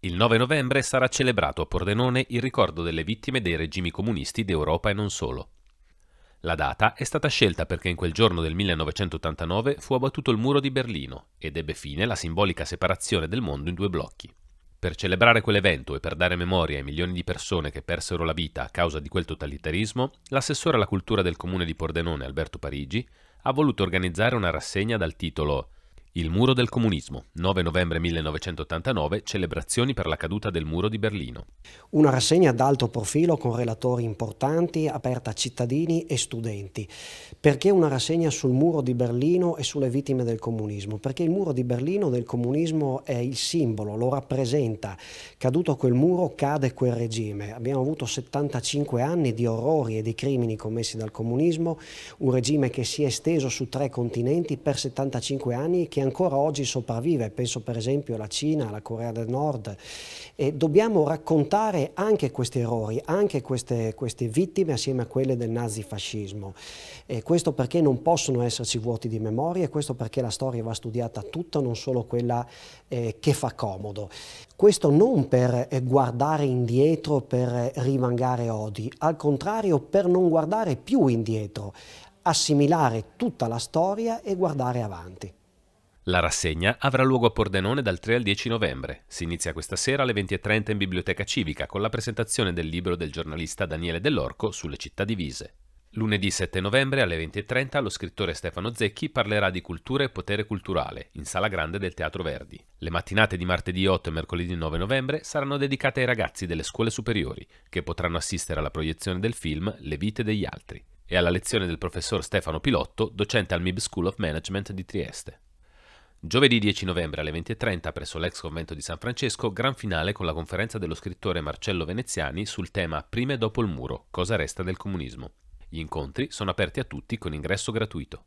Il 9 novembre sarà celebrato a Pordenone il ricordo delle vittime dei regimi comunisti d'Europa e non solo. La data è stata scelta perché in quel giorno del 1989 fu abbattuto il muro di Berlino ed ebbe fine la simbolica separazione del mondo in due blocchi. Per celebrare quell'evento e per dare memoria ai milioni di persone che persero la vita a causa di quel totalitarismo, l'assessore alla cultura del comune di Pordenone Alberto Parigi ha voluto organizzare una rassegna dal titolo il muro del comunismo, 9 novembre 1989, celebrazioni per la caduta del muro di Berlino. Una rassegna ad alto profilo con relatori importanti, aperta a cittadini e studenti. Perché una rassegna sul muro di Berlino e sulle vittime del comunismo? Perché il muro di Berlino del comunismo è il simbolo, lo rappresenta. Caduto quel muro cade quel regime. Abbiamo avuto 75 anni di orrori e di crimini commessi dal comunismo, un regime che si è esteso su tre continenti per 75 anni e che ha ancora oggi sopravvive, penso per esempio alla Cina, alla Corea del Nord, e dobbiamo raccontare anche questi errori, anche queste, queste vittime assieme a quelle del nazifascismo. E questo perché non possono esserci vuoti di memoria e questo perché la storia va studiata tutta, non solo quella eh, che fa comodo. Questo non per eh, guardare indietro, per eh, rivangare odi, al contrario per non guardare più indietro, assimilare tutta la storia e guardare avanti. La rassegna avrà luogo a Pordenone dal 3 al 10 novembre. Si inizia questa sera alle 20.30 in Biblioteca Civica con la presentazione del libro del giornalista Daniele Dell'Orco sulle città divise. Lunedì 7 novembre alle 20.30 lo scrittore Stefano Zecchi parlerà di cultura e potere culturale in Sala Grande del Teatro Verdi. Le mattinate di martedì 8 e mercoledì 9 novembre saranno dedicate ai ragazzi delle scuole superiori, che potranno assistere alla proiezione del film Le vite degli altri e alla lezione del professor Stefano Pilotto, docente al MIB School of Management di Trieste. Giovedì 10 novembre alle 20.30 presso l'ex convento di San Francesco, gran finale con la conferenza dello scrittore Marcello Veneziani sul tema Prima e dopo il muro, cosa resta del comunismo. Gli incontri sono aperti a tutti con ingresso gratuito.